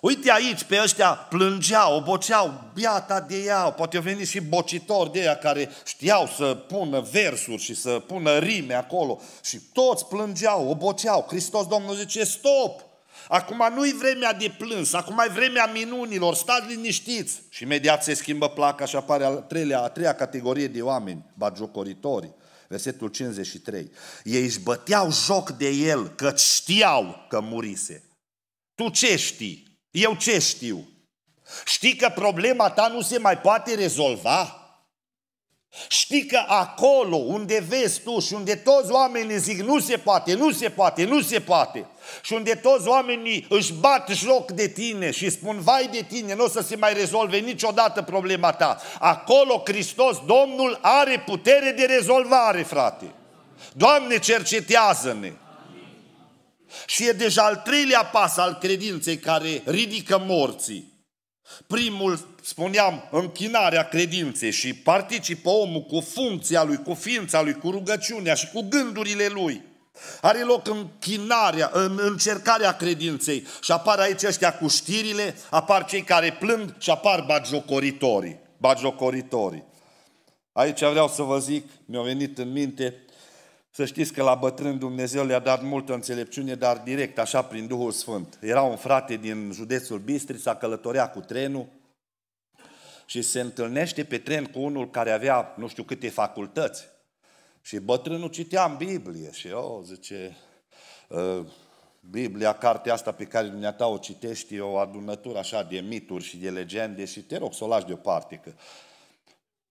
Uite aici, pe ăștia plângeau, oboceau, biata de ea, poate au venit și bocitori de ea care știau să pună versuri și să pună rime acolo. Și toți plângeau, oboceau. Hristos Domnul zice, stop! Acum nu-i vremea de plâns, acum e vremea minunilor, stați liniștiți. Și imediat se schimbă placa și apare a treia, a treia categorie de oameni, bagiocoritori. Versetul 53. Ei își băteau joc de el, că știau că murise. Tu ce știi? Eu ce știu? Știi că problema ta nu se mai poate rezolva? Știi că acolo unde vezi tu și unde toți oamenii zic nu se poate, nu se poate, nu se poate și unde toți oamenii își bat joc de tine și spun vai de tine, nu o să se mai rezolve niciodată problema ta. Acolo Hristos, Domnul, are putere de rezolvare, frate. Doamne, cercetează-ne! Și e deja al treilea pas al credinței care ridică morții. Primul, spuneam, închinarea credinței și participă omul cu funcția lui, cu ființa lui, cu rugăciunea și cu gândurile lui. Are loc închinarea, încercarea credinței și apar aici ăștia cu știrile, apar cei care plâng și apar bagiocoritorii. Bagiocoritorii. Aici vreau să vă zic, mi-a venit în minte, să știți că la bătrân Dumnezeu le-a dat multă înțelepciune, dar direct, așa, prin Duhul Sfânt. Era un frate din județul Bistrița, călătorea cu trenul și se întâlnește pe tren cu unul care avea nu știu câte facultăți. Și bătrânul citea în Biblie și eu oh, zice, uh, Biblia, cartea asta pe care dumneata o citești, e o adunătură așa de mituri și de legende și te rog să o lași deoparte, că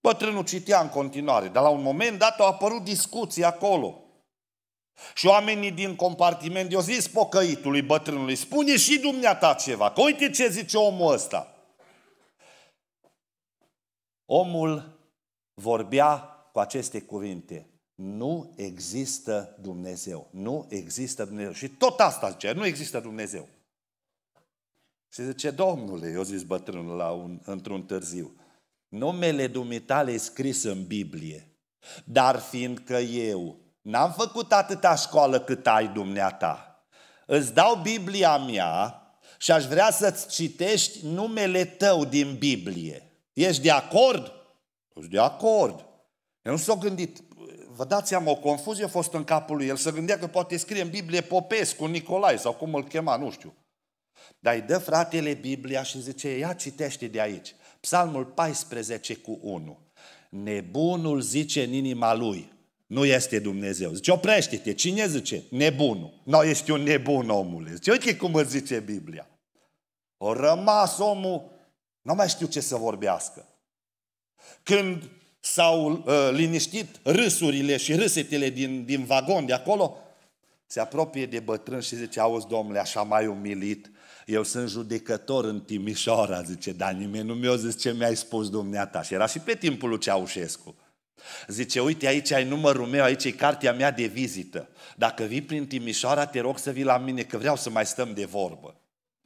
Bătrânul citea în continuare, dar la un moment dat au apărut discuții acolo. Și oamenii din compartiment i-au zis pocăitului bătrânului, spune și dumneata ceva, că uite ce zice omul ăsta. Omul vorbea cu aceste cuvinte, nu există Dumnezeu, nu există Dumnezeu. Și tot asta zice, nu există Dumnezeu. Și zice, domnule, eu zis bătrânul la un, într-un târziu, numele dumitale e scris în Biblie, dar fiindcă eu n-am făcut atâta școală cât ai dumneata, îți dau Biblia mea și aș vrea să-ți citești numele tău din Biblie. Ești de acord? Ești de acord. El nu s-a gândit, vă dați seama, o confuzie a fost în capul lui. El se gândea că poate scrie în Biblie Popescu, Nicolae sau cum îl chema, nu știu. Dar îi dă fratele Biblia și zice, ia citește de aici. Psalmul 14 cu 1. Nebunul zice în inima lui, nu este Dumnezeu. Zice, oprește-te. Cine zice? Nebunul. Nu, no, ești un nebun, omule. Zice, uite cum îți zice Biblia. O rămas omul, nu mai știu ce să vorbească. Când s-au uh, liniștit râsurile și râsetele din, din vagon de acolo, se apropie de bătrân și zice, auzi, domnule, așa mai umilit, eu sunt judecător în Timișoara, zice, dar nimeni nu mi-a zis ce mi-ai spus dumneata. Și era și pe timpul lui Ceaușescu. Zice, uite, aici ai numărul meu, aici e cartea mea de vizită. Dacă vii prin Timișoara, te rog să vii la mine, că vreau să mai stăm de vorbă.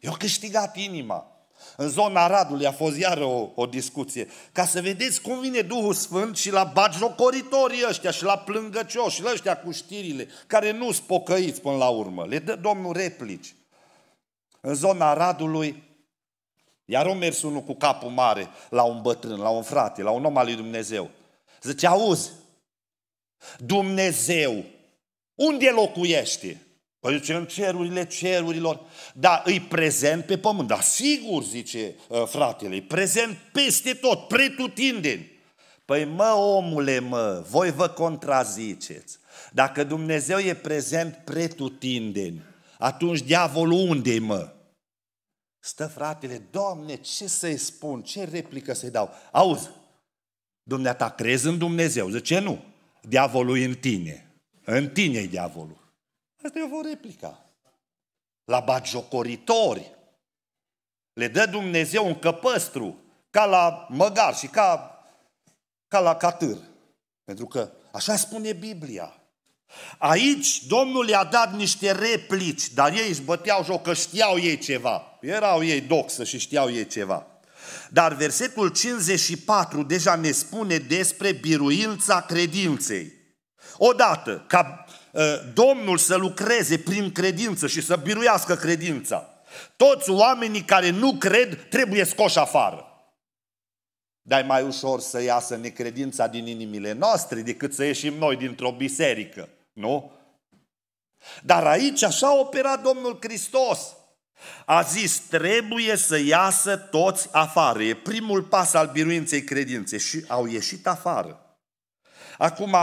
Eu câștigat inima. În zona Radului a fost iar o, o discuție. Ca să vedeți cum vine Duhul Sfânt și la bagiocoritorii ăștia și la plângăcioși, la ăștia cu știrile, care nu spocăiți până la urmă. Le dă Domnul replici în zona Radului, iar un mers unul cu capul mare la un bătrân, la un frate, la un om al lui Dumnezeu. Zice, auzi, Dumnezeu, unde locuiește? Păi zice, în cerurile cerurilor. Da, îi prezent pe pământ. Da, sigur, zice uh, fratele, prezent peste tot, pretutindeni. Păi mă, omule, mă, voi vă contraziceți. Dacă Dumnezeu e prezent pretutindeni, atunci diavolul unde mă? Stă fratele, Doamne, ce să-i spun, ce replică să-i dau? Auzi, dumneata, crezi în Dumnezeu? Zice, nu, diavolul e în tine. În tine e diavolul. Asta e o replică. La bagiocoritori le dă Dumnezeu un căpăstru, ca la măgar și ca, ca la catâr. Pentru că așa spune Biblia. Aici Domnul i-a dat niște replici, dar ei își băteau joc că știau ei ceva. Erau ei doxă și știau ei ceva. Dar versetul 54 deja ne spune despre biruința credinței. Odată, ca ă, Domnul să lucreze prin credință și să biruiască credința, toți oamenii care nu cred trebuie scoși afară. Dar mai ușor să iasă necredința din inimile noastre decât să ieșim noi dintr-o biserică, nu? Dar aici așa a operat Domnul Hristos. A zis, trebuie să iasă toți afară. E primul pas al biruinței credinței și au ieșit afară. Acum,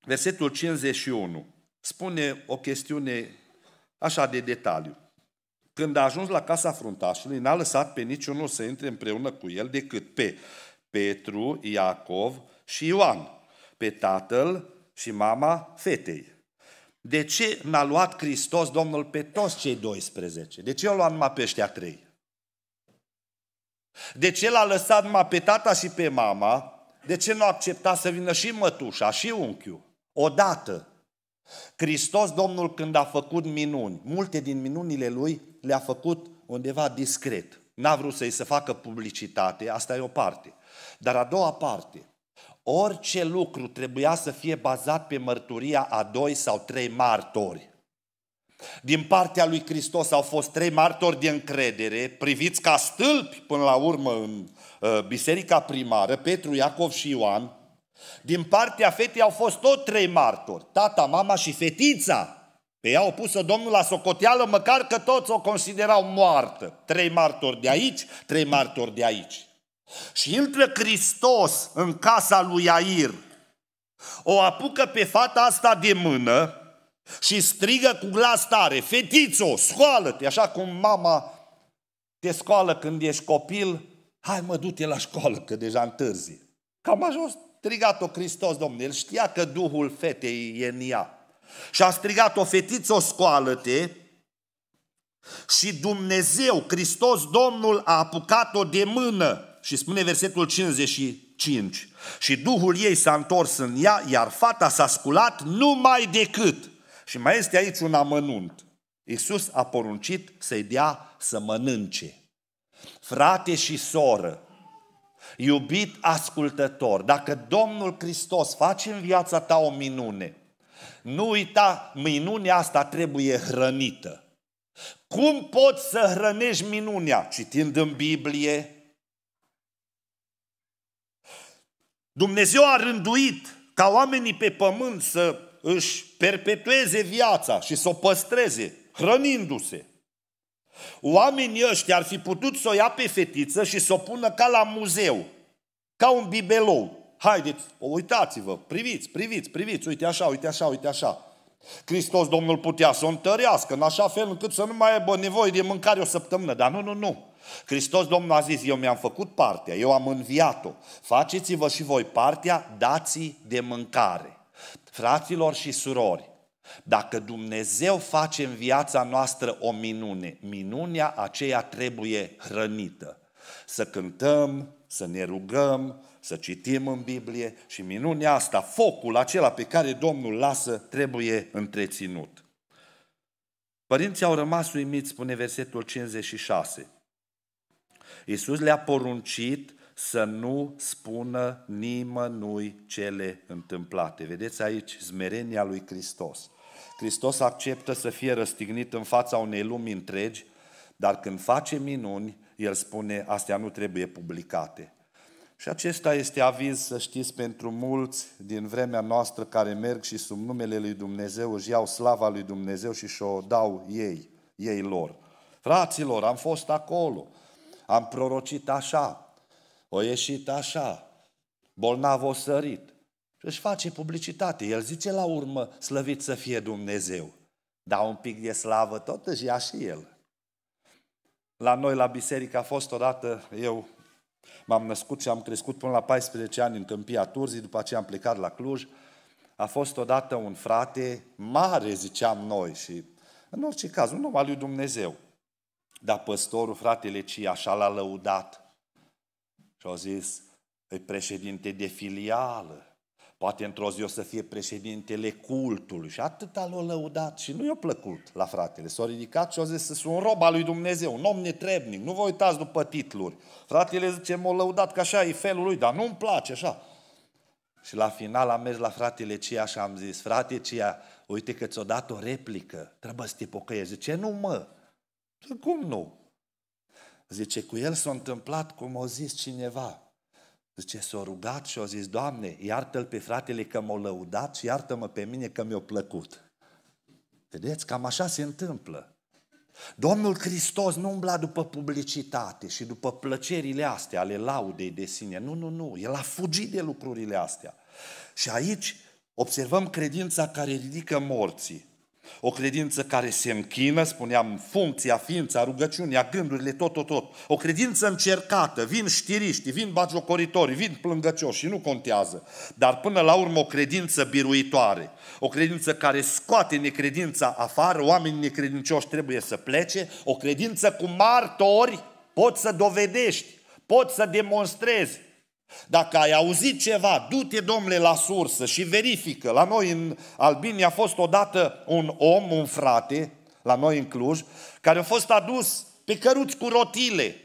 versetul 51 spune o chestiune așa de detaliu. Când a ajuns la casa fruntașului, n-a lăsat pe niciunul să intre împreună cu el decât pe Petru, Iacov și Ioan, pe tatăl și mama fetei. De ce n-a luat Hristos, Domnul, pe toți cei 12? De ce a luat numai pe ăștia trei? De ce l-a lăsat numai pe tata și pe mama? De ce nu a acceptat să vină și mătușa, și unchiul? Odată. Hristos, Domnul, când a făcut minuni, multe din minunile lui le-a făcut undeva discret. N-a vrut să-i se facă publicitate, asta e o parte. Dar a doua parte, orice lucru trebuia să fie bazat pe mărturia a doi sau trei martori. Din partea lui Hristos au fost trei martori de încredere, priviți ca stâlpi până la urmă în ă, biserica primară, Petru, Iacov și Ioan. Din partea fetei au fost tot trei martori, tata, mama și fetița. Pe ea o pusă Domnul la socoteală, măcar că toți o considerau moartă. Trei martori de aici, trei martori de aici. Și intră Hristos în casa lui Air. O apucă pe fata asta de mână și strigă cu glas tare, fetițo, scoală-te, așa cum mama te scoală când ești copil, hai mă, du-te la școală, că deja întârzi. Cam așa strigat-o Hristos, Domnul. El știa că Duhul fetei e în ea și a strigat, o fetiță, o scoală-te, și Dumnezeu, Hristos Domnul, a apucat-o de mână. Și spune versetul 55. Și Duhul ei s-a întors în ea, iar fata s-a sculat numai decât. Și mai este aici un amănunt. Iisus a poruncit să-i dea să mănânce. Frate și soră, iubit ascultător, dacă Domnul Hristos face în viața ta o minune – nu uita, minunea asta trebuie hrănită. Cum poți să hrănești minunea? Citind în Biblie. Dumnezeu a rânduit ca oamenii pe pământ să își perpetueze viața și să o păstreze, hrănindu-se. Oamenii ăștia ar fi putut să o ia pe fetiță și să o pună ca la muzeu, ca un bibelou. Haideți, uitați-vă, priviți, priviți, priviți, uite așa, uite așa, uite așa. Hristos Domnul putea să o întărească în așa fel încât să nu mai aibă nevoie de mâncare o săptămână, dar nu, nu, nu. Hristos Domnul a zis, eu mi-am făcut partea, eu am înviat-o. Faceți-vă și voi partea, dați de mâncare. Fraților și surori, dacă Dumnezeu face în viața noastră o minune, minunea aceea trebuie hrănită. Să cântăm, să ne rugăm, să citim în Biblie și minunea asta, focul acela pe care Domnul lasă, trebuie întreținut. Părinții au rămas uimiți, spune versetul 56. Iisus le-a poruncit să nu spună nimănui cele întâmplate. Vedeți aici zmerenia lui Hristos. Hristos acceptă să fie răstignit în fața unei lumi întregi, dar când face minuni, el spune, astea nu trebuie publicate. Și acesta este aviz, să știți, pentru mulți din vremea noastră care merg și sub numele lui Dumnezeu își iau slava lui Dumnezeu și și-o dau ei, ei lor. Fraților, am fost acolo, am prorocit așa, o ieșit așa, bolnav o sărit. Și își face publicitate. El zice la urmă, slăvit să fie Dumnezeu. da un pic de slavă tot își ia și el. La noi, la biserică, a fost odată, eu m-am născut și am crescut până la 14 ani în Câmpia Turzii, după aceea am plecat la Cluj. A fost odată un frate mare, ziceam noi, și în orice caz, un om al lui Dumnezeu. Dar păstorul, fratele Cia, așa l-a lăudat. Și au zis, e președinte de filială. Poate într-o zi o să fie președintele cultului și atât l-a lăudat și nu i-a plăcut la fratele. S-a ridicat și a zis să rob roba lui Dumnezeu, un om netrebnic, nu vă uitați după titluri. Fratele zice, m-a lăudat că așa e felul lui, dar nu-mi place așa. Și la final am mers la fratele Cia și am zis, frate Cia, uite că ți-o dat o replică, trebuie să te pocăiești. Zice, nu mă, cum nu? Zice, cu el s-a întâmplat cum o zis cineva, Zice, s-a rugat și a zis, Doamne, iartă-l pe fratele că m-a lăudat și iartă-mă pe mine că mi-a plăcut. Vedeți, cam așa se întâmplă. Domnul Hristos nu umbla după publicitate și după plăcerile astea ale laudei de sine. Nu, nu, nu. El a fugit de lucrurile astea. Și aici observăm credința care ridică morții. O credință care se închină, spuneam, funcția, ființa, rugăciunea, gândurile, tot, tot, tot. O credință încercată, vin știriști, vin bagiocoritori, vin plângăcioși și nu contează. Dar până la urmă o credință biruitoare, o credință care scoate necredința afară, oamenii necredincioși trebuie să plece, o credință cu martori, poți să dovedești, poți să demonstrezi, dacă ai auzit ceva, du-te, domnule, la sursă și verifică. La noi în Albini a fost odată un om, un frate, la noi în Cluj, care a fost adus pe căruți cu rotile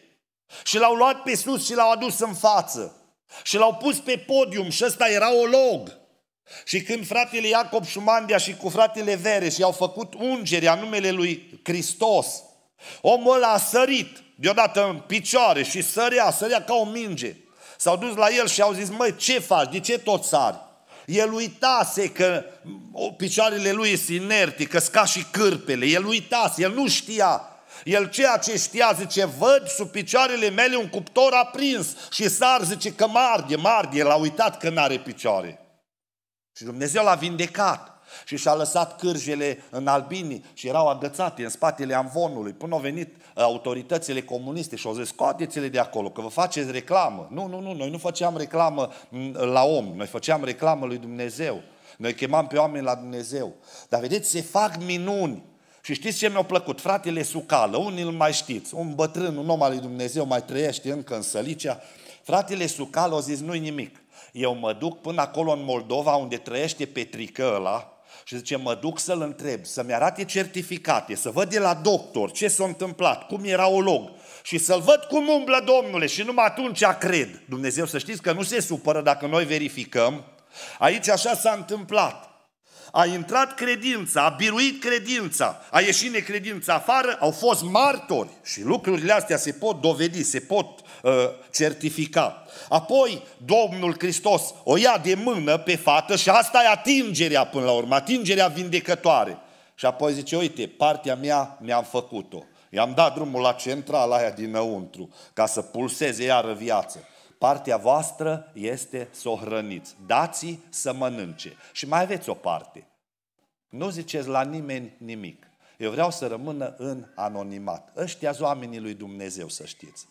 și l-au luat pe sus și l-au adus în față și l-au pus pe podium și ăsta era o log. Și când fratele Iacob Șumandia și cu fratele Vere i-au făcut a numele lui Hristos, omul ăla a sărit deodată în picioare și sărea, sărea ca o minge. S-au dus la el și au zis, măi, ce faci? De ce tot sari? El uitase că picioarele lui sunt inerte, că sca și cârpele. El uitase, el nu știa. El ceea ce știa, zice, văd sub picioarele mele un cuptor aprins și sar, zice, că marde, marde. El a uitat că nu are picioare. Și Dumnezeu l-a vindecat. Și și-a lăsat cârjele în albini și erau agățate în spatele amvonului. Până au venit uh, autoritățile comuniste și au zis, scoateți-le de acolo, că vă faceți reclamă. Nu, nu, nu, noi nu făceam reclamă mm, la om, noi făceam reclamă lui Dumnezeu. Noi chemam pe oameni la Dumnezeu. Dar vedeți, se fac minuni. Și știți ce mi-a plăcut? Fratele Sucală, unii îl mai știți, un bătrân, un om al lui Dumnezeu mai trăiește încă în Sălicea. Fratele Sucală a zis, nu-i nimic. Eu mă duc până acolo în Moldova, unde trăiește Petrică ăla, și zice, mă duc să-l întreb, să-mi arate certificate, să văd de la doctor ce s-a întâmplat, cum era olog și să-l văd cum umblă Domnule și numai atunci cred. Dumnezeu să știți că nu se supără dacă noi verificăm. Aici așa s-a întâmplat. A intrat credința, a biruit credința, a ieșit necredința afară, au fost martori și lucrurile astea se pot dovedi, se pot Uh, certifica. Apoi Domnul Hristos o ia de mână pe fată și asta e atingerea până la urmă, atingerea vindecătoare. Și apoi zice, uite, partea mea mi-am făcut-o. I-am dat drumul la centrala aia dinăuntru, ca să pulseze iară viață. Partea voastră este să o hrăniți. Dați-i să mănânce. Și mai aveți o parte. Nu ziceți la nimeni nimic. Eu vreau să rămână în anonimat. Ăștia oamenii lui Dumnezeu, să știți.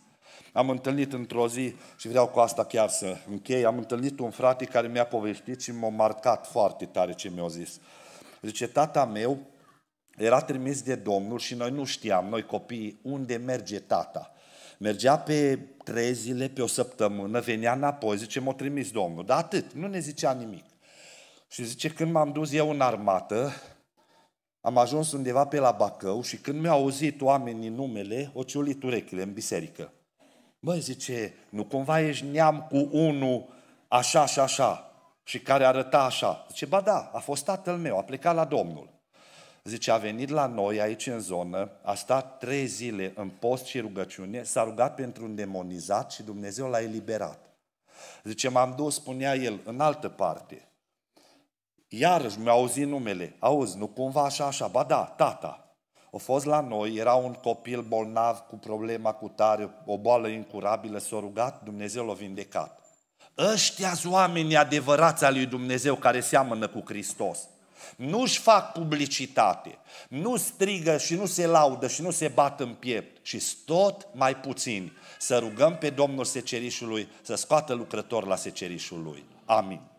Am întâlnit într-o zi, și vreau cu asta chiar să închei, am întâlnit un frate care mi-a povestit și m-a marcat foarte tare ce mi-a zis. Zice, tata meu era trimis de Domnul și noi nu știam, noi copiii, unde merge tata. Mergea pe trei zile, pe o săptămână, venea înapoi, zice, m-a trimis Domnul. Dar atât, nu ne zicea nimic. Și zice, când m-am dus eu în armată, am ajuns undeva pe la Bacău și când mi-au auzit oamenii numele, o ciulit urechile în biserică. Bă, zice, nu cumva ești neam cu unul așa și așa și care arăta așa. Zice, ba da, a fost tatăl meu, a plecat la Domnul. Zice, a venit la noi aici în zonă, a stat trei zile în post și rugăciune, s-a rugat pentru un demonizat și Dumnezeu l-a eliberat. Zice, m-am dus, spunea el, în altă parte. Iarăși mi-a auzit numele. Auzi, nu cumva așa, așa, ba da, tata a fost la noi, era un copil bolnav cu problema cu tare, o boală incurabilă, s-a rugat, Dumnezeu l-a vindecat. ăștia oamenii adevărați al lui Dumnezeu care seamănă cu Hristos. Nu-și fac publicitate, nu strigă și nu se laudă și nu se bat în piept și tot mai puțini. Să rugăm pe Domnul Secerișului să scoată lucrător la Secerișul lui. Amin.